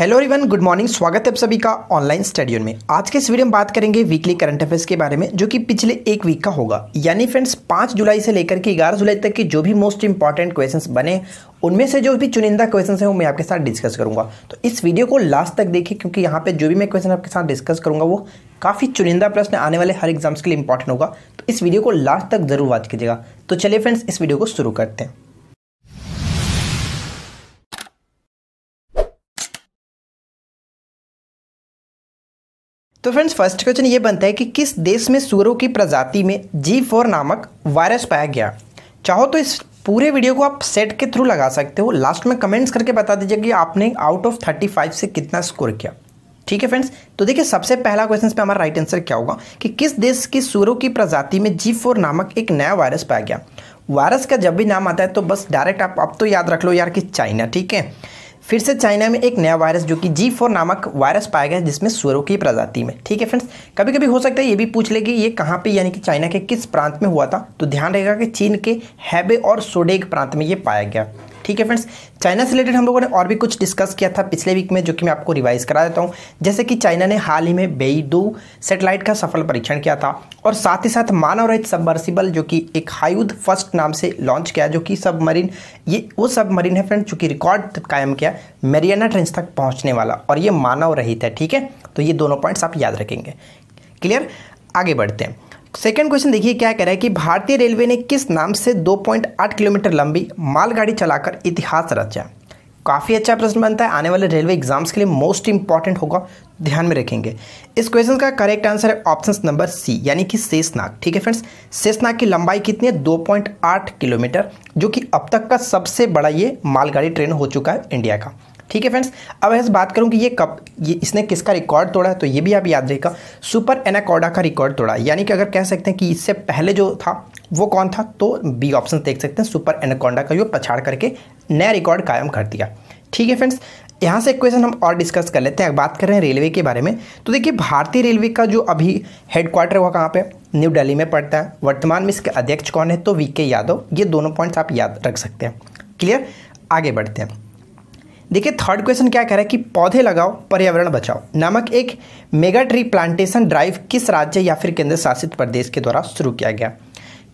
hello रिवन good morning स्वागत है आप सभी का ऑनलाइन स्टडियो में आज के इस वीडियो में बात करेंगे वीकली करंट अफेयर्स के बारे में जो कि पिछले एक वीक का होगा यानी फ्रेंड्स पाँच जुलाई से लेकर के ग्यारह जुलाई तक के जो भी मोस्ट इंपॉर्टेंट क्वेश्चंस बने उनमें से जो भी चुनिंदा क्वेश्चन हैं वो मैं आपके साथ डिस्कस करूंगा तो इस वीडियो को लास्ट तक देखिए क्योंकि यहाँ पे जो भी मैं क्वेश्चन आपके साथ डिस्कस करूंगा वो काफ़ी चुनिंदा प्रश्न आने वाले हर एग्जाम्स के लिए इंपॉर्टेंट होगा तो इस वीडियो को लास्ट तक जरूर बात कीजिएगा तो चलिए फ्रेंड्स इस वीडियो को शुरू करते हैं तो फ्रेंड्स फर्स्ट क्वेश्चन ये बनता है कि किस देश में सूरों की प्रजाति में जी फोर नामक वायरस पाया गया चाहो तो इस पूरे वीडियो को आप सेट के थ्रू लगा सकते हो लास्ट में कमेंट्स करके बता दीजिए कि आपने आउट ऑफ थर्टी फाइव से कितना स्कोर किया ठीक है फ्रेंड्स तो देखिए सबसे पहला क्वेश्चन पे हमारा राइट आंसर क्या होगा कि किस देश की सूरों की प्रजाति में जी फोर नामक एक नया वायरस पाया गया वायरस का जब भी नाम आता है तो बस डायरेक्ट आप अब तो याद रख लो यार कि चाइना ठीक है फिर से चाइना में एक नया वायरस जो कि जी फोर नामक वायरस पाया गया जिसमें सुअरों की प्रजाति में ठीक है फ्रेंड्स कभी कभी हो सकता है ये भी पूछ ले कि ये कहाँ पे यानी कि चाइना के किस प्रांत में हुआ था तो ध्यान रहेगा कि चीन के हैबे और सोडेग प्रांत में ये पाया गया ठीक है फ्रेंड्स चाइना से रिलेटेड हम लोगों ने और भी कुछ डिस्कस किया था पिछले वीक में जो कि मैं आपको रिवाइज करा देता हूँ जैसे कि चाइना ने हाल ही में बेईडू सेटेलाइट का सफल परीक्षण किया था और साथ ही साथ मानव रहित सबमर्सिबल जो कि एक हायुद फर्स्ट नाम से लॉन्च किया जो कि सबमरीन ये वो सबमरीन है फ्रेंड जो कि रिकॉर्ड कायम किया मेरियाना ट्रेंच तक पहुँचने वाला और ये मानव रहित है ठीक है तो ये दोनों पॉइंट्स आप याद रखेंगे क्लियर आगे बढ़ते हैं सेकेंड क्वेश्चन देखिए क्या कह रहा है कि भारतीय रेलवे ने किस नाम से 2.8 किलोमीटर लंबी मालगाड़ी चलाकर इतिहास रचा काफ़ी अच्छा प्रश्न बनता है आने वाले रेलवे एग्जाम्स के लिए मोस्ट इंपॉर्टेंट होगा ध्यान में रखेंगे इस क्वेश्चन का करेक्ट आंसर है ऑप्शन नंबर सी यानी कि शेषनाग ठीक है फ्रेंड्स शेषनाग की लंबाई कितनी है 2.8 किलोमीटर जो कि अब तक का सबसे बड़ा ये मालगाड़ी ट्रेन हो चुका है इंडिया का ठीक है फ्रेंड्स अब ऐसे बात करूं कि ये कब ये इसने किसका रिकॉर्ड तोड़ा है तो ये भी आप याद रखा सुपर एनाकोडा का रिकॉर्ड तोड़ा यानी कि अगर कह सकते हैं कि इससे पहले जो था वो कौन था तो बी ऑप्शन देख सकते हैं सुपर एनाकोडा का जो पछाड़ करके नया रिकॉर्ड कायम कर दिया ठीक है फ्रेंड्स यहाँ से एक क्वेश्चन हम और डिस्कस कर लेते हैं बात कर रहे हैं रेलवे के बारे में तो देखिए भारतीय रेलवे का जो अभी हेडक्वार्टर हुआ कहाँ पे न्यू दिल्ली में पड़ता है वर्तमान में इसके अध्यक्ष कौन है तो वी के यादव ये दोनों पॉइंट्स आप याद रख सकते हैं क्लियर आगे बढ़ते हैं देखिए थर्ड क्वेश्चन क्या कह रहा है कि पौधे लगाओ पर्यावरण बचाओ नामक एक मेगा ट्री प्लांटेशन ड्राइव किस राज्य या फिर केंद्र शासित प्रदेश के द्वारा शुरू किया गया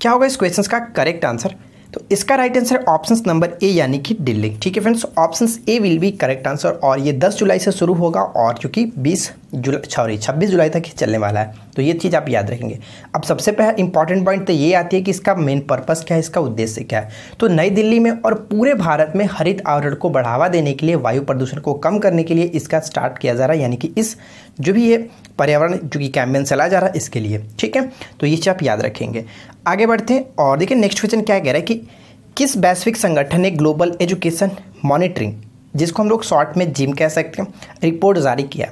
क्या होगा इस क्वेश्चन का करेक्ट आंसर तो इसका right answer option number A यानी कि दिल्ली ठीक है friends option A will be correct answer और ये 10 जुलाई से शुरू होगा और चूँकि 20 जुलाई सॉरी छब्बीस जुलाई तक चलने वाला है तो ये चीज़ आप याद रखेंगे अब सबसे पहला इंपॉर्टेंट पॉइंट तो ये आती है कि इसका मेन पर्पस क्या है इसका उद्देश्य क्या है तो नई दिल्ली में और पूरे भारत में हरित आवरण को बढ़ावा देने के लिए वायु प्रदूषण को कम करने के लिए इसका स्टार्ट किया जा रहा है यानी कि इस जो भी ये पर्यावरण जो कि कैंपेन चला जा रहा है इसके लिए ठीक है तो ये चीज़ आप याद रखेंगे आगे बढ़ते हैं और देखिए नेक्स्ट क्वेश्चन क्या कह रहा है कि किस वैश्विक संगठन ने ग्लोबल एजुकेशन मॉनिटरिंग जिसको हम लोग शॉर्ट में जिम कह सकते हैं रिपोर्ट जारी किया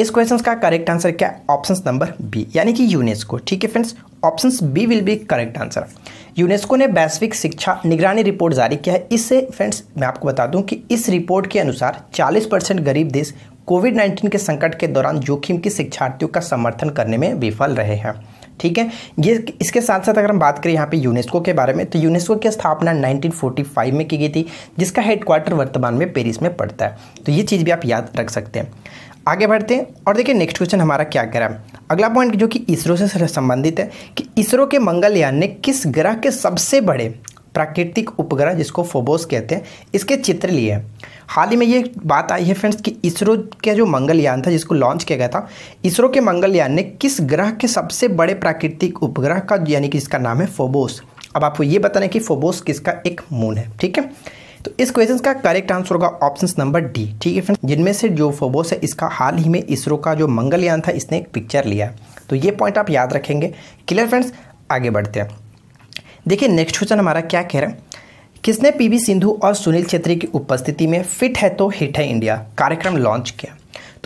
इस क्वेश्चन का करेक्ट आंसर क्या है ऑप्शन नंबर बी यानी कि यूनेस्को ठीक है friends option B will be correct answer UNESCO ने वैश्विक शिक्षा निगरानी रिपोर्ट जारी किया है इससे फ्रेंड्स मैं आपको बता दूं कि इस रिपोर्ट के अनुसार 40 परसेंट गरीब देश कोविड 19 के संकट के दौरान जोखिम की शिक्षार्थियों का समर्थन करने में विफल रहे हैं ठीक है ये इसके साथ साथ अगर हम बात करें यहाँ पे यूनेस्को के बारे में तो यूनेस्को की स्थापना 1945 में की गई थी जिसका हेडक्वार्टर वर्तमान में पेरिस में पड़ता है तो ये चीज़ भी आप याद रख सकते हैं आगे बढ़ते हैं और देखिए नेक्स्ट क्वेश्चन हमारा क्या कह रहा है अगला पॉइंट जो कि इसरो से संबंधित है कि इसरो के मंगलयान ने किस ग्रह के सबसे बड़े प्राकृतिक उपग्रह जिसको फोबोस कहते हैं इसके चित्र लिए हैं हाल ही में ये बात आई है फ्रेंड्स कि इसरो का जो मंगलयान था जिसको लॉन्च किया गया था इसरो के मंगलयान ने किस ग्रह के सबसे बड़े प्राकृतिक उपग्रह का यानी कि इसका नाम है फोबोस अब आपको ये बताना है कि फोबोस किसका एक मून है ठीक है तो इस क्वेश्चन का करेक्ट आंसर होगा ऑप्शन नंबर डी ठीक है फ्रेंड्स जिनमें से जो फोबोस है इसका हाल ही में इसरो का जो मंगलयान था इसने एक पिक्चर लिया तो ये पॉइंट आप याद रखेंगे क्लियर फ्रेंड्स आगे बढ़ते हैं देखिए नेक्स्ट क्वेश्चन हमारा क्या कह रहा है किसने पीवी सिंधु और सुनील छेत्री की उपस्थिति में फिट है तो हिट है इंडिया कार्यक्रम लॉन्च किया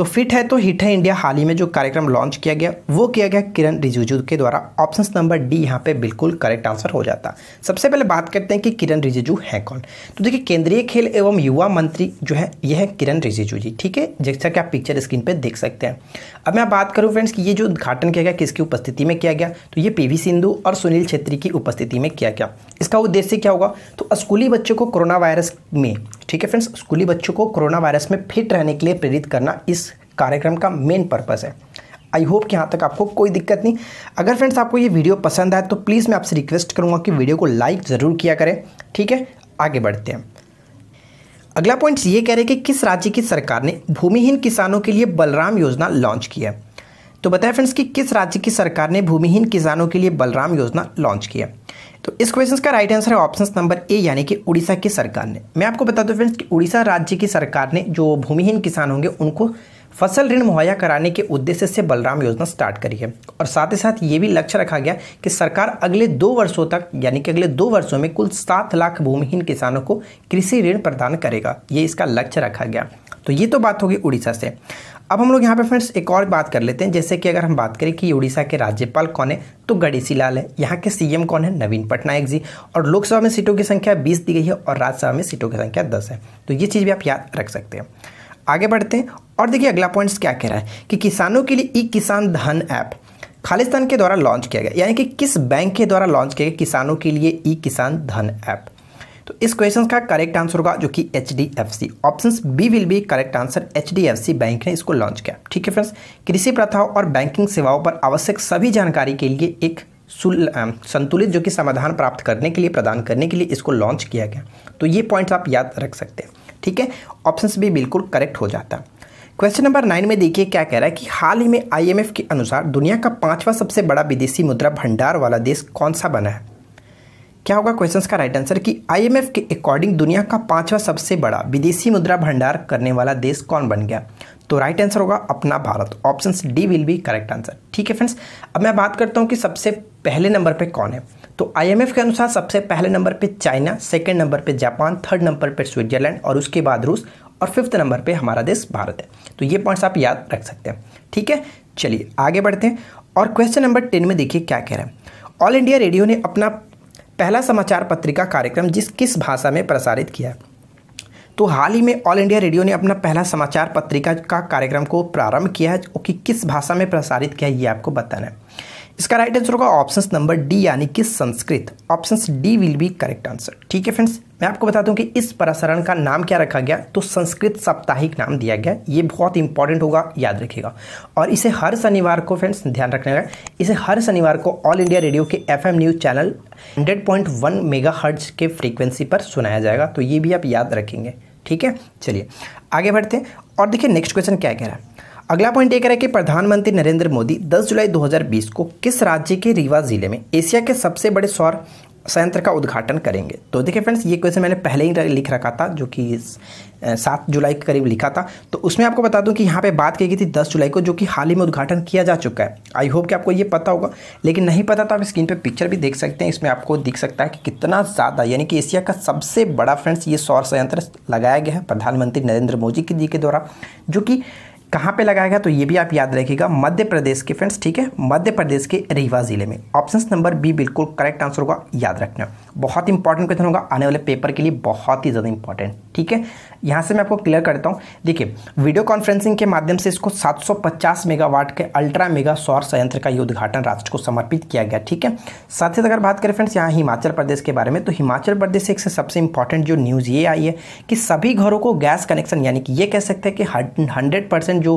तो फिट है तो हिट है इंडिया हाल ही में जो कार्यक्रम लॉन्च किया गया वो किया गया किरण रिजिजू के द्वारा ऑप्शन नंबर डी यहाँ पे बिल्कुल करेक्ट आंसर हो जाता सबसे पहले बात करते हैं कि किरण रिजिजू है कौन तो देखिए केंद्रीय खेल एवं युवा मंत्री जो है यह है किरण रिजिजू जी ठीक है जैसा कि आप पिक्चर स्क्रीन पर देख सकते हैं अब मैं बात करूँ फ्रेंड्स कि ये जो उद्घाटन किया गया किसकी उपस्थिति में किया गया तो ये पी सिंधु और सुनील छेत्री की उपस्थिति में किया गया इसका उद्देश्य क्या होगा तो स्कूली बच्चों को कोरोना वायरस में ठीक है फ्रेंड्स स्कूली बच्चों को कोरोना वायरस में फिट रहने के लिए प्रेरित करना इस कार्यक्रम का मेन पर्पज़ है आई होप कि यहाँ तक आपको कोई दिक्कत नहीं अगर फ्रेंड्स आपको ये वीडियो पसंद आए तो प्लीज़ मैं आपसे रिक्वेस्ट करूँगा कि वीडियो को लाइक ज़रूर किया करें ठीक है आगे बढ़ते हैं अगला पॉइंट ये कह रहे हैं कि किस राज्य की सरकार ने भूमिहीन किसानों के लिए बलराम योजना लॉन्च की है तो बताएं फ्रेंड्स कि किस राज्य की सरकार ने भूमिहीन किसानों के लिए बलराम योजना लॉन्च की है तो इस क्वेश्चन का राइट आंसर है ऑप्शन नंबर ए यानी कि उड़ीसा की सरकार ने मैं आपको बता दूं फ्रेंड्स कि उड़ीसा राज्य की सरकार ने जो भूमिहीन किसान होंगे उनको फसल ऋण मुहैया कराने के उद्देश्य से बलराम योजना स्टार्ट करी है और साथ ही साथ ये भी लक्ष्य रखा गया कि सरकार अगले दो वर्षों तक यानी कि अगले दो वर्षों में कुल सात लाख भूमिहीन किसानों को कृषि ऋण प्रदान करेगा ये इसका लक्ष्य रखा गया तो ये तो बात होगी उड़ीसा से अब हम लोग यहाँ पे फ्रेंड्स एक और बात कर लेते हैं जैसे कि अगर हम बात करें कि उड़ीसा के राज्यपाल कौन है तो गणेशी लाल है यहाँ के सीएम कौन है नवीन पटनायक जी और लोकसभा में सीटों की संख्या बीस दी गई है और राज्यसभा में सीटों की संख्या दस है तो ये चीज़ भी आप याद रख सकते हैं आगे बढ़ते हैं और देखिए अगला पॉइंट्स क्या कह रहा है कि किसानों के लिए ई किसान धन ऐप खालिस्तान के द्वारा लॉन्च किया गया यानी कि किस बैंक के द्वारा लॉन्च किया गया किसानों के लिए ई किसान धन ऐप तो इस क्वेश्चन का करेक्ट आंसर होगा जो कि H D F C option B will be correct answer H D F C bank ने इसको लॉन्च किया ठीक है फ्रेंड्स कृषि प्रथाओं और बैंकिंग सेवाओं पर आवश्यक सभी जानकारी के लिए एक संतुलित जो कि समाधान प्राप्त करने के लिए प्रदान करने के लिए इसको लॉन्च किया गया तो ये पॉइंट्स आप याद रख सकते हैं ठीक है ऑप्शन भी बिल्कुल करेक्ट हो जाता है क्वेश्चन नंबर नाइन में देखिए क्या कह रहा है कि हाल ही में आईएमएफ के अनुसार दुनिया का पांचवा सबसे बड़ा विदेशी मुद्रा भंडार वाला देश कौन सा बना है क्या होगा क्वेश्चंस का राइट आंसर कि आईएमएफ के अकॉर्डिंग दुनिया का पांचवा सबसे बड़ा विदेशी मुद्रा भंडार करने वाला देश कौन बन गया तो राइट आंसर होगा अपना Bharat option D will be correct answer ठीक है फ्रेंड्स अब मैं बात करता हूँ कि सबसे पहले नंबर पे कौन है तो आईएमएफ के अनुसार सबसे पहले नंबर पे चाइना सेकंड नंबर पे जापान थर्ड नंबर पे स्विट्जरलैंड और उसके बाद रूस और फिफ्थ नंबर पे हमारा देश भारत है तो ये पॉइंट्स आप याद रख सकते हैं ठीक है चलिए आगे बढ़ते हैं और क्वेश्चन नंबर टेन में देखिए क्या कह रहे हैं ऑल इंडिया रेडियो ने अपना पहला समाचार पत्रिका कार्यक्रम जिस किस भाषा में प्रसारित किया तो हाल ही में ऑल इंडिया रेडियो ने अपना पहला समाचार पत्रिका का कार्यक्रम को प्रारंभ किया है कि किस भाषा में प्रसारित किया है ये आपको बताना है इसका राइट आंसर होगा ऑप्शन नंबर डी यानी कि Sanskrit option D will be correct answer ठीक है फ्रेंड्स मैं आपको बता हूँ कि इस प्रसारण का नाम क्या रखा गया तो संस्कृत साप्ताहिक नाम दिया गया ये बहुत इंपॉर्टेंट होगा याद रखिएगा और इसे हर शनिवार को फ्रेंड्स ध्यान रखने का इसे हर शनिवार को ऑल इंडिया रेडियो के F news channel hundred point के फ्रीक्वेंसी पर सुनाया जाएगा तो ये भी आप याद रखेंगे ठीक है चलिए आगे बढ़ते हैं और देखिए नेक्स्ट क्वेश्चन क्या कह रहा है अगला पॉइंट ये कह रहा है कि प्रधानमंत्री नरेंद्र मोदी 10 जुलाई 2020 को किस राज्य के रीवा जिले में एशिया के सबसे बड़े सौर संयंत्र का उद्घाटन करेंगे तो देखिए फ्रेंड्स ये क्वेश्चन मैंने पहले ही लिख रखा था जो कि सात जुलाई के करीब लिखा था तो उसमें आपको बता दूं कि यहाँ पे बात की गई थी दस जुलाई को जो कि हाल ही में उद्घाटन किया जा चुका है आई होप कि आपको ये पता होगा लेकिन नहीं पता तो आप स्क्रीन पे पिक्चर भी देख सकते हैं इसमें आपको दिख सकता है कि कितना ज़्यादा यानी कि एशिया का सबसे बड़ा फ्रेंड्स ये सौर संयंत्र लगाया गया है प्रधानमंत्री नरेंद्र मोदी जी के द्वारा जो कि कहाँ पे लगाएगा तो ये भी आप याद रखिएगा मध्य प्रदेश के फ्रेंड्स ठीक है मध्य प्रदेश के रीवा जिले में ऑप्शन नंबर बी बिल्कुल करेक्ट आंसर होगा याद रखना बहुत इंपॉर्टेंट क्वेश्चन होगा आने वाले पेपर के लिए बहुत ही ज़्यादा इंपॉर्टेंट ठीक है यहाँ से मैं आपको क्लियर करता हूँ देखिए वीडियो कॉन्फ्रेंसिंग के माध्यम से इसको 750 मेगावाट के अल्ट्रा मेगा सौर संयंत्र का ये उद्घाटन राष्ट्र को समर्पित किया गया ठीक है साथ ही अगर बात करें फ्रेंड्स यहाँ हिमाचल प्रदेश के बारे में तो हिमाचल प्रदेश से एक से सबसे इंपॉर्टेंट जो न्यूज़ ये आई है कि सभी घरों को गैस कनेक्शन यानी कि ये कह सकते हैं कि हंड्रेड जो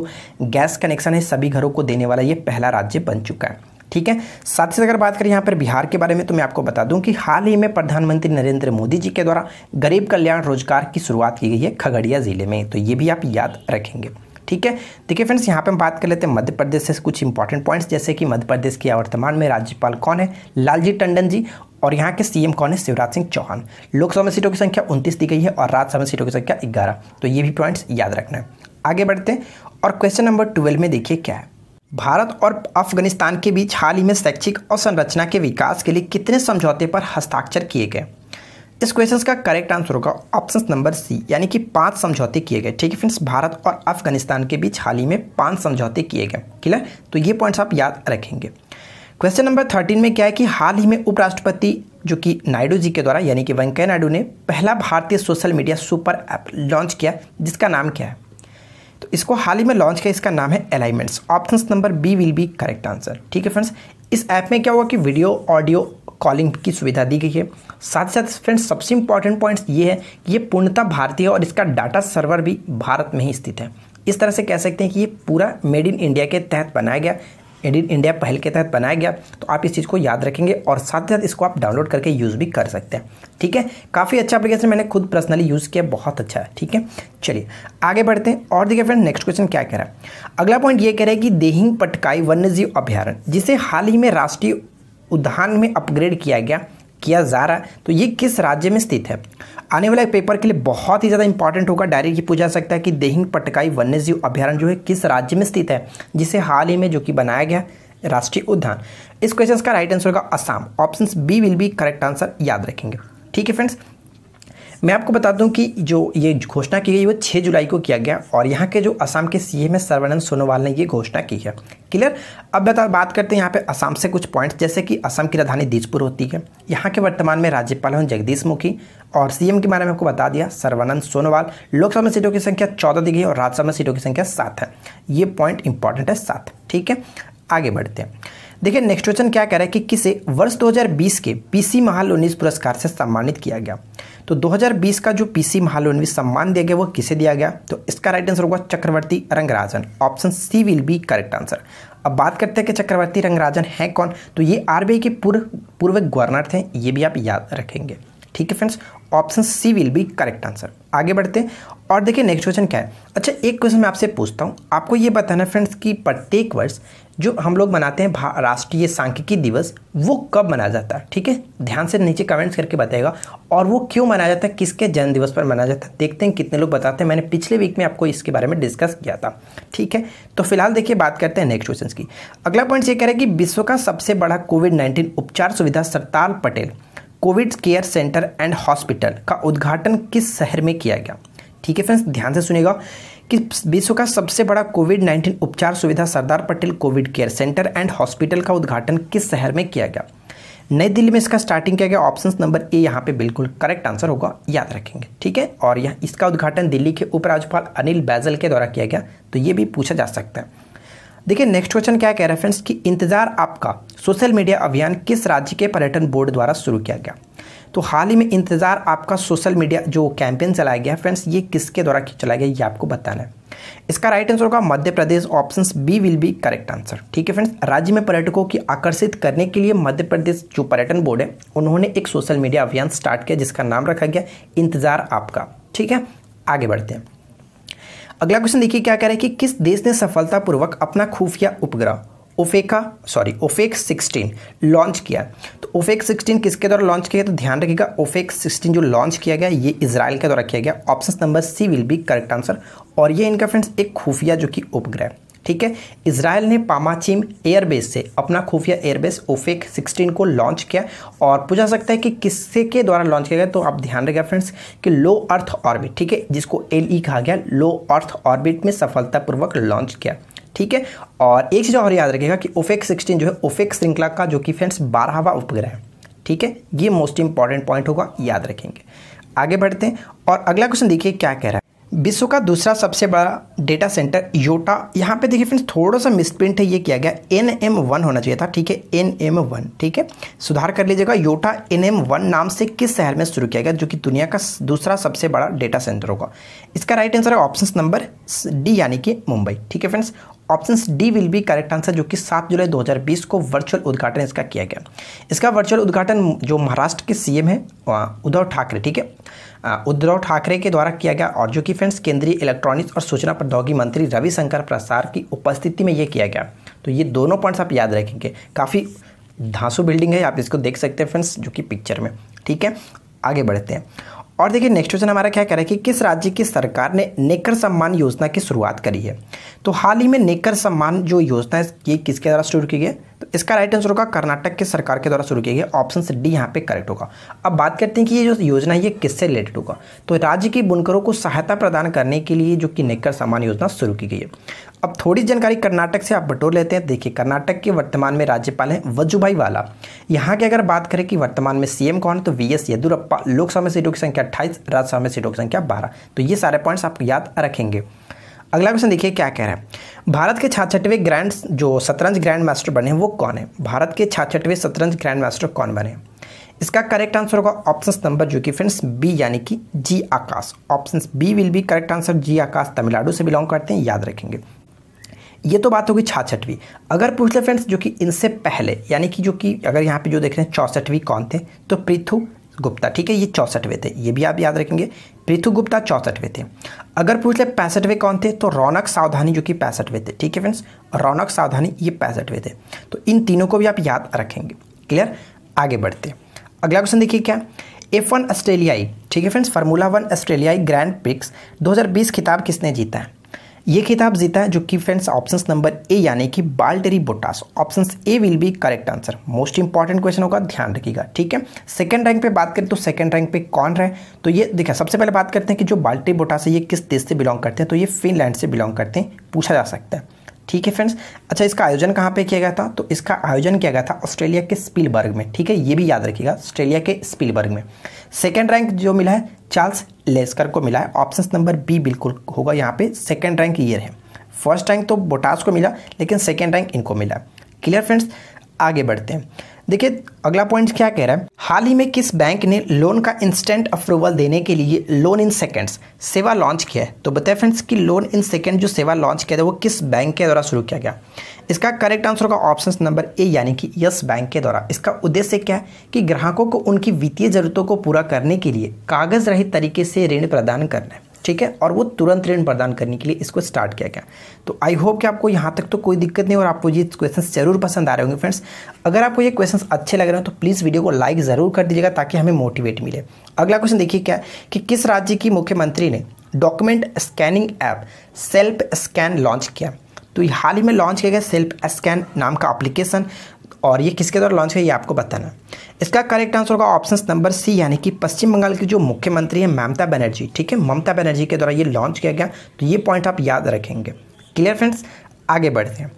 गैस कनेक्शन है सभी घरों को देने वाला ये पहला राज्य बन चुका है ठीक है साथ ही अगर बात करें यहाँ पर बिहार के बारे में तो मैं आपको बता दूं कि हाल ही में प्रधानमंत्री नरेंद्र मोदी जी के द्वारा गरीब कल्याण रोजगार की शुरुआत की गई है खगड़िया ज़िले में तो ये भी आप याद रखेंगे ठीक है देखिए फ्रेंड्स यहाँ पे हम बात कर लेते हैं मध्य प्रदेश से कुछ इंपॉर्टेंट पॉइंट्स जैसे कि मध्य प्रदेश की वर्तमान में राज्यपाल कौन है लालजी टंडन जी और यहाँ के सीएम कौन है शिवराज सिंह चौहान लोकसभा में सीटों की संख्या उनतीस दी गई है और राज्यसभा में सीटों की संख्या ग्यारह तो ये भी पॉइंट्स याद रखना है आगे बढ़ते हैं और क्वेश्चन नंबर ट्वेल्व में देखिए क्या है भारत और अफगानिस्तान के बीच हाल ही में शैक्षिक अवसंरचना के विकास के लिए कितने समझौते पर हस्ताक्षर किए गए इस क्वेश्चन का करेक्ट आंसर होगा ऑप्शन नंबर सी यानी कि पांच समझौते किए गए ठीक है फ्रेंड्स भारत और अफगानिस्तान के बीच हाल ही में पांच समझौते किए गए क्लियर तो ये पॉइंट्स आप याद रखेंगे क्वेश्चन नंबर थर्टीन में क्या है कि हाल ही में उपराष्ट्रपति जो कि नायडू जी के द्वारा यानी कि वेंकैया नायडू ने पहला भारतीय social media super app launch किया जिसका नाम क्या है तो इसको हाल ही में लॉन्च किया इसका नाम है alignments option number B will be correct answer ठीक है फ्रेंड्स इस ऐप में क्या हुआ कि वीडियो ऑडियो कॉलिंग की सुविधा दी गई है साथ ही साथ फ्रेंड्स सबसे इंपॉर्टेंट पॉइंट्स ये है कि ये पूर्णतः भारतीय और इसका डाटा सर्वर भी भारत में ही स्थित है इस तरह से कह सकते हैं कि ये पूरा मेड इन इंडिया के तहत बनाया गया इन इंडिया पहल के तहत बनाया गया तो आप इस चीज़ को याद रखेंगे और साथ ही साथ इसको आप डाउनलोड करके यूज़ भी कर सकते हैं ठीक है काफ़ी अच्छा एप्लीकेशन मैंने खुद पर्सनली यूज़ किया बहुत अच्छा है ठीक है चलिए आगे बढ़ते हैं और देखिए फ्रेंड नेक्स्ट क्वेश्चन क्या कह रहा है अगला पॉइंट ये कह रहा है कि देहिंग पटकाई वन्यजीव अभ्यारण्य जिसे हाल ही में राष्ट्रीय उद्यान में अपग्रेड किया गया किया जा रहा है तो ये किस राज्य में स्थित है आने वाले पेपर के लिए बहुत ही ज़्यादा इंपॉर्टेंट होगा डायरेक्ट ये पूछा सकता है कि देहिंग पटकाई वन्यजीव अभ्यारण जो है किस राज्य में स्थित है जिसे हाल ही में जो कि बनाया गया राष्ट्रीय उद्यान इस क्वेश्चन का राइट आंसर होगा Assam option B will be correct answer याद रखेंगे ठीक है फ्रेंड्स मैं आपको बता दूं कि जो ये घोषणा की गई वो 6 जुलाई को किया गया और यहाँ के जो असम के सीएम है सर्वानंद सोनोवाल ने ये घोषणा की है क्लियर अब बता बात करते हैं यहाँ पे असम से कुछ पॉइंट्स जैसे कि असम की राजधानी दीजपुर होती है यहाँ के वर्तमान में राज्यपाल हैं जगदीश मुखी और सीएम के बारे में आपको बता दिया सर्वानंद सोनोवाल लोकसभा में सीटों की संख्या चौदह दी गई और राज्यसभा में सीटों की संख्या सात है ये पॉइंट इंपॉर्टेंट है सात ठीक है आगे बढ़ते हैं देखिए नेक्स्ट क्वेश्चन क्या कह रहा है कि किसे वर्ष 2020 के पीसी उन्नीस पुरस्कार से सम्मानित किया गया तो 2020 का जो पीसी महालोनवी सम्मान दिया गया वो किसे दिया गया तो इसका राइट आंसर होगा Chakravarti Rangarajan option C will be correct answer अब बात करते हैं कि चक्रवर्ती रंगराजन है कौन तो ये आरबीआई के पूर्व पूर्व गवर्नर थे ये भी आप याद रखेंगे ठीक है friends option C will be correct answer आगे बढ़ते हैं और देखिए नेक्स्ट क्वेश्चन क्या है अच्छा एक क्वेश्चन मैं आपसे पूछता हूँ आपको ये बताना फ्रेंड्स कि प्रत्येक वर्ष जो हम लोग मनाते हैं राष्ट्रीय सांख्यिकी दिवस वो कब मनाया जाता है ठीक है ध्यान से नीचे कमेंट्स करके बताएगा और वो क्यों मनाया जाता है किसके जन्म दिवस पर मनाया जाता है देखते हैं कितने लोग बताते हैं मैंने पिछले वीक में आपको इसके बारे में डिस्कस किया था ठीक है तो फिलहाल देखिए बात करते हैं नेक्स्ट क्वेश्चन की अगला पॉइंट ये कह रहे हैं कि विश्व का सबसे बड़ा कोविड नाइन्टीन उपचार सुविधा Sardar Patel covid care centre and hospital का उद्घाटन किस शहर में किया गया ठीक है फ्रेंड्स ध्यान से सुनेगा कि विश्व का सबसे बड़ा कोविड 19 उपचार सुविधा Sardar Patel covid care centre and hospital का उद्घाटन किस शहर में किया गया नई दिल्ली में इसका स्टार्टिंग किया गया ऑप्शन नंबर ए यहाँ पे बिल्कुल करेक्ट आंसर होगा याद रखेंगे ठीक है और यह इसका उद्घाटन दिल्ली के उपराज्यपाल अनिल बैजल के द्वारा किया गया तो ये भी पूछा जा सकता है देखिए नेक्स्ट क्वेश्चन क्या कह रहे हैं फ्रेंड्स कि इंतजार आपका सोशल मीडिया अभियान किस राज्य के पर्यटन बोर्ड द्वारा शुरू किया गया तो हाल ही में इंतज़ार आपका सोशल मीडिया जो कैंपेन चलाया गया फ्रेंड्स ये किसके द्वारा चलाया गया ये आपको बताना है इसका राइट आंसर होगा Madhya Pradesh option B will be correct answer ठीक है फ्रेंड्स राज्य में पर्यटकों की आकर्षित करने के लिए मध्य प्रदेश जो पर्यटन बोर्ड है उन्होंने एक सोशल मीडिया अभियान स्टार्ट किया जिसका नाम रखा गया इंतज़ार आपका ठीक है आगे बढ़ते हैं अगला क्वेश्चन देखिए क्या कह रहे हैं कि किस देश ने सफलतापूर्वक अपना खुफिया उपग्रह ओफेका सॉरी ओफेक 16 लॉन्च किया तो ओफेक 16 किसके द्वारा लॉन्च किया तो ध्यान रखिएगा ओफेक 16 जो लॉन्च किया गया ये इसराइल के द्वारा किया गया option number C will be correct answer और ये इनका फ्रेंड्स एक खुफिया जो कि उपग्रह ठीक है इसराइल ने पामाचीम एयरबेस से अपना खुफिया एयरबेस ओफेक 16 को लॉन्च किया और पूछा सकता है कि किससे के द्वारा लॉन्च किया गया तो आप ध्यान रखिएगा फ्रेंड्स कि लो अर्थ ऑर्बिट ठीक है जिसको एल e कहा गया लो अर्थ ऑर्बिट में सफलतापूर्वक लॉन्च किया ठीक है और एक चीज़ और याद रखिएगा कि ओफेक्स सिक्सटीन जो है ओफेक्स श्रृंखला का जो कि फ्रेंड्स बारहवा उपग्रह है ठीक है ये मोस्ट इंपॉर्टेंट पॉइंट होगा याद रखेंगे आगे बढ़ते हैं और अगला क्वेश्चन देखिए क्या कह रहा है विश्व का दूसरा सबसे बड़ा डेटा सेंटर योटा यहाँ पे देखिए फ्रेंड्स थोड़ा सा मिसप्रिंट है ये किया गया एन एम वन होना चाहिए था ठीक है एन एम वन ठीक है सुधार कर लीजिएगा योटा एन एम वन नाम से किस शहर में शुरू किया गया जो कि दुनिया का दूसरा सबसे बड़ा डेटा सेंटर होगा इसका राइट आंसर है ऑप्शन नंबर डी यानी कि मुंबई ठीक है friends option D will be correct answer जो कि 7 जुलाई 2020 को वर्चुअल उद्घाटन इसका किया गया इसका वर्चुअल उद्घाटन जो महाराष्ट्र के सीएम है उद्धव ठाकरे ठीक है उद्धव ठाकरे के द्वारा किया गया और जो कि फ्रेंड्स केंद्रीय इलेक्ट्रॉनिक्स और सूचना प्रौद्योगिकी मंत्री रविशंकर प्रसाद की उपस्थिति में ये किया गया तो ये दोनों पॉइंट्स आप याद रखेंगे काफ़ी धांसू बिल्डिंग है आप इसको देख सकते हैं फ्रेंड्स जो कि पिक्चर में ठीक है आगे बढ़ते हैं और देखिए नेक्स्ट क्वेश्चन हमारा क्या कह रहा है कि किस राज्य की सरकार ने नेकर सम्मान योजना की शुरुआत करी है तो हाल ही में नेकर सम्मान जो योजना है ये किसके द्वारा शुरू की गई तो इसका राइट आंसर होगा कर्नाटक के सरकार के द्वारा शुरू किया गया ऑप्शन डी यहाँ पे करेक्ट होगा अब बात करते हैं कि ये जो योजना है ये किससे रिलेटेड होगा तो राज्य के बुनकरों को सहायता प्रदान करने के लिए जो कि नेकर सम्मान योजना शुरू की गई है अब थोड़ी जानकारी कर्नाटक से आप बटोर लेते हैं देखिए कर्नाटक के वर्तमान में राज्यपाल हैं वजुभाई वाला यहाँ की अगर बात करें कि वर्तमान में सीएम कौन है तो वी एस येदुरप्पा लोकसभा में सीटों की संख्या अट्ठाईस राज्यसभा में सीटों की संख्या बारह तो ये सारे पॉइंट्स आप याद रखेंगे अगला क्वेश्चन देखिए क्या कह रहा है भारत के छाछठवें ग्रैंड जो शतरंज ग्रैंड मास्टर बने हैं वो कौन है भारत के छाछठवें शतरंज ग्रैंड मास्टर कौन बने हैं इसका करेक्ट आंसर होगा ऑप्शन नंबर जो कि फ्रेंड्स बी यानी कि G Akash option B will be correct answer G Akash Tamil Nadu से बिलोंग करते हैं याद रखेंगे ये तो बात होगी छाछठवीं अगर पूछ ले फ्रेंड्स जो कि इनसे पहले यानी कि जो कि अगर यहाँ पे जो देख रहे हैं चौसठवीं कौन थे तो पृथु गुप्ता ठीक है ये चौसठवें थे ये भी आप याद रखेंगे पृथु गुप्ता चौसठवें थे अगर पूछ ले पैंसठवें कौन थे तो रौनक सावधानी जो कि पैंसठवें थे ठीक है फ्रेंड्स रौनक सावधानी ये पैंसठवें थे तो इन तीनों को भी आप याद रखेंगे क्लियर आगे बढ़ते अगला क्वेश्चन देखिए क्या एफ वन ऑस्ट्रेलियाई ठीक है फ्रेंड्स फार्मूला वन ऑस्ट्रेलियाई ग्रैंड हजार 2020 खिताब किसने जीता है ये खिताब जीता है जो कि फ्रेंड्स ऑप्शन नंबर ए यानी कि Valtteri Bottas option A will be correct answer most important question होगा ध्यान रखिएगा ठीक है सेकंड रैंक पे बात करें तो सेकंड रैंक पे कौन रहे तो ये देखिए सबसे पहले बात करते हैं कि जो बाल्टेरी बोटास है ये किस देश से बिलोंग करते हैं तो ये फिनलैंड से बिलोंग करते हैं पूछा जा सकता है ठीक है फ्रेंड्स अच्छा इसका आयोजन कहाँ पे किया गया था तो इसका आयोजन किया गया था ऑस्ट्रेलिया के स्पीलबर्ग में ठीक है ये भी याद रखिएगा ऑस्ट्रेलिया के स्पीलबर्ग में सेकेंड रैंक जो मिला है चार्ल्स लेस्कर को मिला है ऑप्शन नंबर बी बिल्कुल होगा यहाँ पे सेकेंड रैंक ये है फर्स्ट रैंक तो बोटास को मिला लेकिन सेकेंड रैंक इनको मिला क्लियर फ्रेंड्स आगे बढ़ते हैं देखिए अगला पॉइंट क्या कह रहा है हाल ही में किस बैंक ने लोन का इंस्टेंट अप्रूवल देने के लिए लोन इन सेकेंड्स सेवा लॉन्च किया है तो बताए फ्रेंड्स कि लोन इन सेकेंड जो सेवा लॉन्च किया था वो किस बैंक के द्वारा शुरू किया गया इसका करेक्ट आंसर होगा ऑप्शन नंबर ए यानी कि यस बैंक के द्वारा इसका उद्देश्य क्या है कि ग्राहकों को उनकी वित्तीय जरूरतों को पूरा करने के लिए कागज रहित तरीके से ऋण प्रदान करना है ठीक है और वो तुरंत ऋण प्रदान करने के लिए इसको स्टार्ट किया गया तो आई होप कि आपको यहाँ तक तो कोई दिक्कत नहीं और आपको ये क्वेश्चन जरूर पसंद आ रहे होंगे फ्रेंड्स अगर आपको ये क्वेश्चन अच्छे लग रहे हैं तो प्लीज़ वीडियो को लाइक ज़रूर कर दीजिएगा ताकि हमें मोटिवेट मिले अगला क्वेश्चन देखिए क्या कि किस राज्य की मुख्यमंत्री ने document scanning app self scan launch किया तो हाल ही में लॉन्च किया गया सेल्फ स्कैन नाम का एप्लीकेशन और ये किसके द्वारा लॉन्च हुई ये आपको बताना इसका करेक्ट आंसर होगा ऑप्शन नंबर सी यानी कि पश्चिम बंगाल की जो मुख्यमंत्री है ममता बनर्जी ठीक है ममता बनर्जी के द्वारा ये लॉन्च किया गया तो ये पॉइंट आप याद रखेंगे क्लियर फ्रेंड्स आगे बढ़ते हैं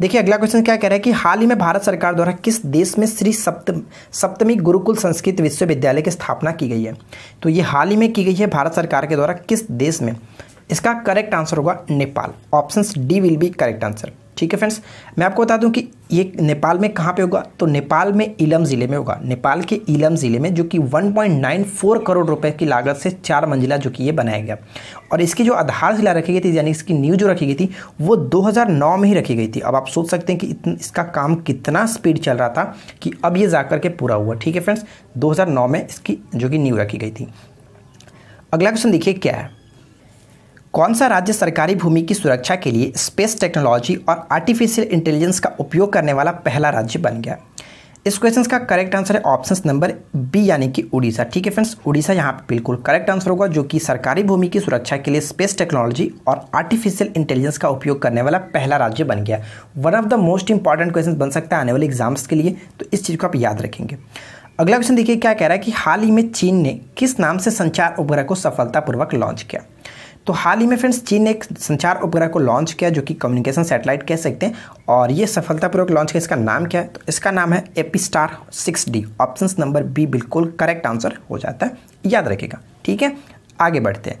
देखिए अगला क्वेश्चन क्या कह रहा है कि हाल ही में भारत सरकार द्वारा किस देश में श्री सप्तम सप्तमी गुरुकुल संस्कृत विश्वविद्यालय की स्थापना की गई है तो ये हाल ही में की गई है भारत सरकार के द्वारा किस देश में इसका करेक्ट आंसर होगा Nepal option D will be correct answer ठीक है फ्रेंड्स मैं आपको बता दूं कि ये नेपाल में कहाँ पे होगा तो नेपाल में इलम ज़िले में होगा नेपाल के इलम ज़िले में जो कि 1.94 करोड़ रुपए की लागत से चार मंजिला जो कि ये बनाया गया और इसकी जो आधारशिला रखी गई थी यानी इसकी नींव जो रखी गई थी वो 2009 में ही रखी गई थी अब आप सोच सकते हैं कि इतन, इसका काम कितना स्पीड चल रहा था कि अब ये जा के पूरा हुआ ठीक है फ्रेंड्स दो में इसकी जो कि नींव रखी गई थी अगला क्वेश्चन देखिए क्या है कौन सा राज्य सरकारी भूमि की सुरक्षा के लिए स्पेस टेक्नोलॉजी और आर्टिफिशियल इंटेलिजेंस का उपयोग करने वाला पहला राज्य बन गया इस क्वेश्चन का करेक्ट आंसर है ऑप्शन नंबर बी यानी कि उड़ीसा ठीक है फ्रेंड्स उड़ीसा यहाँ पर बिल्कुल करेक्ट आंसर होगा जो कि सरकारी भूमि की सुरक्षा के लिए स्पेस टेक्नोलॉजी और आर्टिफिशियल इंटेलिजेंस का उपयोग करने वाला पहला राज्य बन गया one of the most important question बन सकता है आने वाले एग्जाम्स के लिए तो इस चीज़ को आप याद रखेंगे अगला क्वेश्चन देखिए क्या कह रहा है कि हाल ही में चीन ने किस नाम से संचार उपग्रह को सफलतापूर्वक लॉन्च किया तो हाल ही में फ्रेंड्स चीन ने एक संचार उपग्रह को लॉन्च किया जो कि कम्युनिकेशन सैटेलाइट कह सकते हैं और ये सफलतापूर्वक लॉन्च किया इसका नाम क्या है तो इसका नाम है AP star six D option number B बिल्कुल करेक्ट आंसर हो जाता है याद रखेगा ठीक है आगे बढ़ते हैं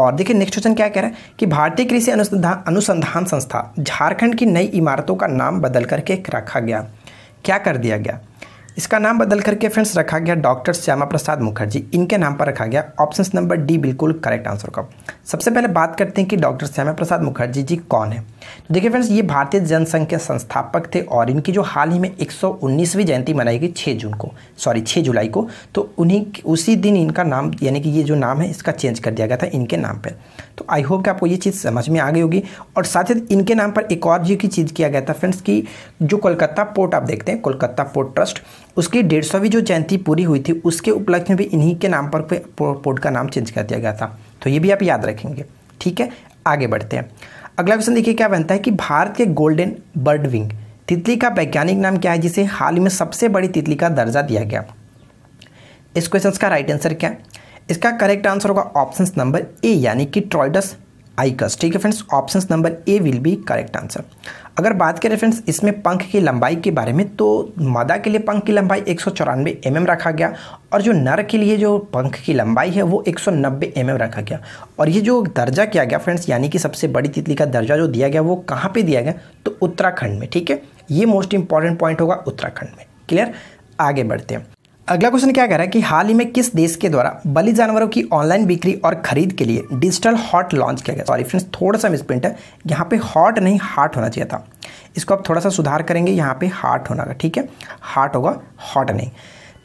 और देखिए नेक्स्ट क्वेश्चन क्या कह रहा है कि भारतीय कृषि अनुसंधान अनुसंधान संस्था झारखंड की नई इमारतों का नाम बदल करके रखा गया क्या कर दिया गया इसका नाम बदल करके फ्रेंड्स रखा गया डॉक्टर श्यामा प्रसाद मुखर्जी इनके नाम पर रखा गया ऑप्शन नंबर डी बिल्कुल करेक्ट आंसर का सबसे पहले बात करते हैं कि डॉक्टर श्यामा प्रसाद मुखर्जी जी कौन है तो देखिए फ्रेंड्स ये भारतीय जनसंघ के संस्थापक थे और इनकी जो हाल ही में 119वीं जयंती मनाई गई 6 जून को सॉरी 6 जुलाई को तो उन्हीं उसी दिन इनका नाम यानी कि ये जो नाम है इसका चेंज कर दिया गया था इनके नाम पर तो आई होप कि आपको ये चीज़ समझ में आ गई होगी और साथ ही इनके नाम पर एक और जी की चीज़ किया गया था फ्रेंड्स कि जो कोलकाता पोर्ट आप देखते हैं कोलकाता पोर्ट ट्रस्ट उसकी डेढ़ सौवीं जो जयंती पूरी हुई थी उसके उपलक्ष्य में भी इन्हीं के नाम पर पोर्ट का नाम चेंज कर दिया गया था तो ये भी आप याद रखेंगे ठीक है आगे बढ़ते हैं अगला क्वेश्चन देखिए क्या बनता है कि भारत के गोल्डन बर्ड विंग तितली का वैज्ञानिक नाम क्या है जिसे हाल ही में सबसे बड़ी तितली का दर्जा दिया गया इस क्वेश्चन का राइट आंसर क्या है इसका करेक्ट आंसर होगा ऑप्शन नंबर ए यानी कि ट्रॉइडस आइकस ठीक है friends option number A will be correct answer अगर बात करें फ्रेंड्स इसमें पंख की लंबाई के बारे में तो मादा के लिए पंख की लंबाई एक सौ mm रखा गया और जो नर के लिए जो पंख की लंबाई है वो 190 सौ mm रखा गया और ये जो दर्जा किया गया फ्रेंड्स यानी कि सबसे बड़ी तितली का दर्जा जो दिया गया वो कहाँ पे दिया गया तो उत्तराखंड में ठीक है ये मोस्ट इंपॉर्टेंट पॉइंट होगा उत्तराखंड में क्लियर आगे बढ़ते हैं अगला क्वेश्चन क्या कह रहा है कि हाल ही में किस देश के द्वारा बलि जानवरों की ऑनलाइन बिक्री और खरीद के लिए डिजिटल हॉट लॉन्च किया गया सॉरी फ्रेंड्स थोड़ा सा मिसप्रिंट है यहाँ पे हॉट नहीं हार्ट होना चाहिए था इसको आप थोड़ा सा सुधार करेंगे यहाँ पे हार्ट होना ठीक है हार्ट होगा हॉट नहीं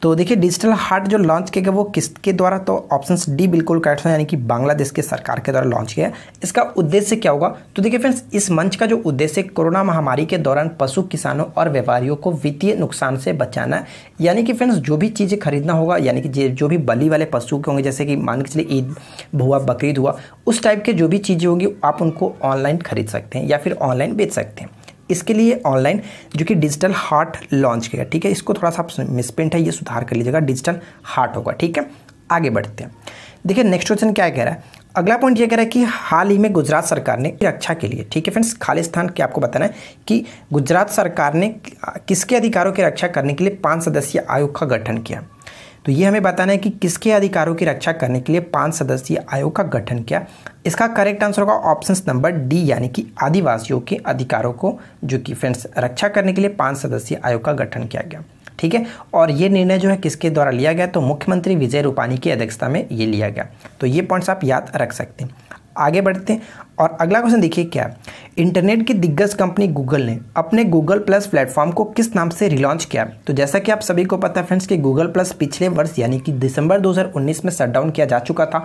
तो देखिए डिजिटल हार्ट जो लॉन्च किया गया वो किसके द्वारा तो ऑप्शन डी बिल्कुल करेक्ट है यानी कि बांग्लादेश के सरकार के द्वारा लॉन्च किया इसका उद्देश्य क्या होगा तो देखिए फ्रेंड्स इस मंच का जो उद्देश्य कोरोना महामारी के दौरान पशु किसानों और व्यापारियों को वित्तीय नुकसान से बचाना यानी कि फ्रेंड्स जो भी चीज़ें खरीदना होगा यानी कि जो भी बली वाले पशु के होंगे जैसे कि मान के चलिए ईद हुआ बकरीद हुआ उस टाइप के जो भी चीज़ें होंगी आप उनको ऑनलाइन खरीद सकते हैं या फिर ऑनलाइन बेच सकते हैं इसके लिए ऑनलाइन जो कि डिजिटल हार्ट लॉन्च किया ठीक है इसको थोड़ा सा आप मिसप्रिंट है ये सुधार कर लीजिएगा डिजिटल हार्ट होगा ठीक है आगे बढ़ते हैं देखिए नेक्स्ट क्वेश्चन क्या कह रहा है अगला पॉइंट ये कह रहा है कि हाल ही में गुजरात सरकार ने रक्षा के लिए ठीक है फ्रेंड्स खालिस्तान के आपको बताना है कि गुजरात सरकार ने किसके अधिकारों की रक्षा करने के लिए पाँच सदस्यीय आयोग का गठन किया तो ये हमें बताना है कि किसके अधिकारों की रक्षा करने के लिए पांच सदस्यीय आयोग का गठन किया इसका करेक्ट आंसर होगा ऑप्शन नंबर डी यानी कि आदिवासियों के अधिकारों को जो कि फ्रेंड्स रक्षा करने के लिए पांच सदस्यीय आयोग का गठन किया गया ठीक है और ये निर्णय जो है किसके द्वारा लिया गया तो मुख्यमंत्री विजय रूपानी की अध्यक्षता में ये लिया गया तो ये पॉइंट्स आप याद रख सकते हैं आगे बढ़ते हैं और अगला क्वेश्चन देखिए क्या है इंटरनेट की दिग्गज कंपनी गूगल ने अपने गूगल प्लस प्लेटफॉर्म को किस नाम से रिलॉन्च किया तो जैसा कि आप सभी को पता है फ्रेंड्स कि गूगल प्लस पिछले वर्ष यानी कि दिसंबर 2019 में शटडाउन किया जा चुका था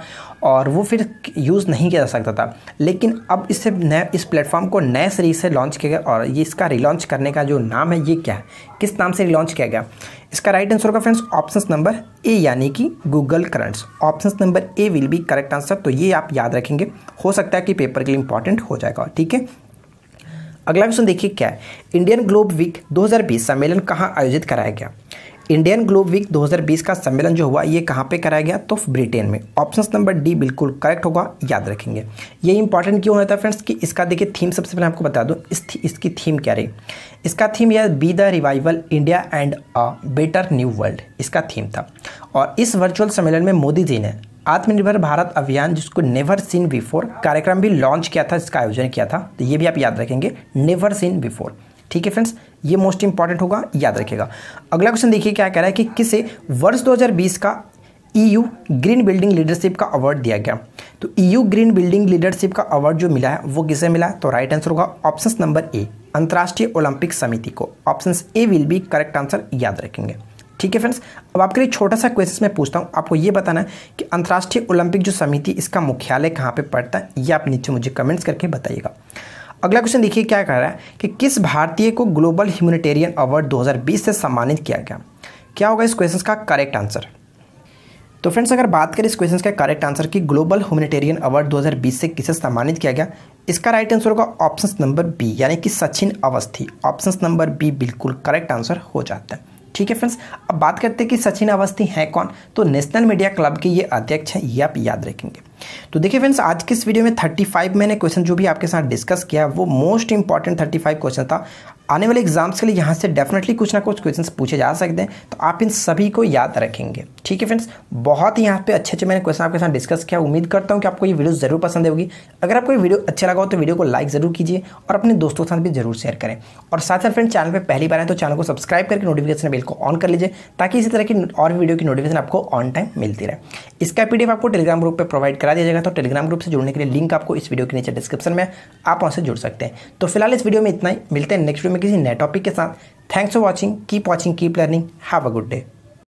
और वो फिर यूज़ नहीं किया जा सकता था लेकिन अब इससे नए इस प्लेटफॉर्म को नए सीरीज से लॉन्च किया गया और ये इसका रिलॉन्च करने का जो नाम है ये क्या है किस नाम से रिलॉन्च किया गया इसका राइट आंसर होगा फ्रेंड्स ऑप्शन नंबर ए यानी कि Google Currents option number A will be correct answer तो ये आप याद रखेंगे हो सकता है कि पेपर के लिए इंपॉर्टेंट हो जाएगा ठीक है अगला क्वेश्चन देखिए क्या है इंडियन ग्लोब वीक 2020 सम्मेलन कहाँ आयोजित कराया गया इंडियन ग्लोब वीक 2020 का सम्मेलन जो हुआ ये कहाँ पे कराया गया तो ब्रिटेन में ऑप्शन नंबर डी बिल्कुल करेक्ट होगा याद रखेंगे ये इंपॉर्टेंट क्यों होता है फ्रेंड्स कि इसका देखिए थीम सबसे पहले आपको बता दूँ इस थी, इसकी थीम क्या रही इसका थीम यह be the revival India and a better new world इसका थीम था और इस वर्चुअल सम्मेलन में मोदी जी ने आत्मनिर्भर भारत अभियान जिसको नेवर सीन बिफोर कार्यक्रम भी लॉन्च किया था इसका आयोजन किया था तो ये भी आप याद रखेंगे नेवर सीन बिफोर ठीक है फ्रेंड्स ये मोस्ट इंपॉर्टेंट होगा याद रखेगा अगला क्वेश्चन देखिए क्या कह रहा है कि किसे वर्ष 2020 का ईयू ग्रीन बिल्डिंग लीडरशिप का अवार्ड दिया गया तो ईयू ग्रीन बिल्डिंग लीडरशिप का अवार्ड जो मिला है वो किसे मिला है तो राइट आंसर होगा ऑप्शन नंबर ए अंतर्राष्ट्रीय ओलंपिक समिति को option A will be correct answer याद रखेंगे ठीक है फ्रेंड्स अब आपके लिए छोटा सा क्वेश्चन मैं पूछता हूँ आपको ये बताना है कि अंतर्राष्ट्रीय ओलंपिक जो समिति इसका मुख्यालय कहाँ पर पड़ता है ये आप नीचे मुझे कमेंट्स करके बताइएगा अगला क्वेश्चन देखिए क्या कह रहा है कि किस भारतीय को ग्लोबल ह्यूमनिटेरियन अवार्ड 2020 से सम्मानित किया गया क्या होगा इस क्वेश्चन का करेक्ट आंसर तो फ्रेंड्स अगर बात करें इस क्वेश्चन का करेक्ट आंसर कि ग्लोबल ह्यूमनिटेरियन अवार्ड 2020 से किसे सम्मानित किया गया इसका राइट आंसर होगा ऑप्शन नंबर बी यानी कि Sachin Awasthi option number B बिल्कुल करेक्ट आंसर हो जाता है ठीक है फ्रेंड्स अब बात करते हैं कि सचिन अवस्थी हैं कौन तो नेशनल मीडिया क्लब के ये अध्यक्ष हैं ये आप याद रखेंगे तो देखिए फ्रेंड्स आज की इस वीडियो में 35 मैंने क्वेश्चन जो भी आपके साथ डिस्कस किया वो मोस्ट इंपॉर्टेंट 35 क्वेश्चन था आने वाले एग्जाम्स के लिए यहाँ से डेफिनेटली कुछ ना कुछ क्वेश्चंस पूछे जा सकते हैं तो आप इन सभी को याद रखेंगे ठीक है फ्रेंड्स बहुत ही यहाँ पे अच्छे अच्छे मैंने क्वेश्चन आपके साथ डिस्कस किया उम्मीद करता हूँ कि आपको ये वीडियो ज़रूर पसंद होगी अगर आपको ये वीडियो अच्छा लगा हो तो वीडियो को लाइक ज़रूर कीजिए और अपने दोस्तों के साथ भी जरूर शेयर करें और साथ ही फ्रेंड चैनल पर पहली बार है तो चैनल को सब्सक्राइब करके नोटिफिकेशन बिल को ऑन कर लीजिए ताकि इसी तरह की और वीडियो की नोटिफिकेशन आपको ऑन टाइम मिलती रहे इसका पी आपको टेलीग्राम ग्रुप पर प्रोवाइड करा लगा दिया जाएगा तो टेलीग्राम ग्रुप से जुड़ने के लिए लिंक आपको इस वीडियो के नीचे डिस्क्रिप्शन में आप वहाँ से जुड़ सकते हैं तो फिलहाल इस वीडियो में इतना ही मिलते हैं नेक्स्ट वीडियो में किसी नए टॉपिक के साथ thanks for watching keep watching keep learning have a good day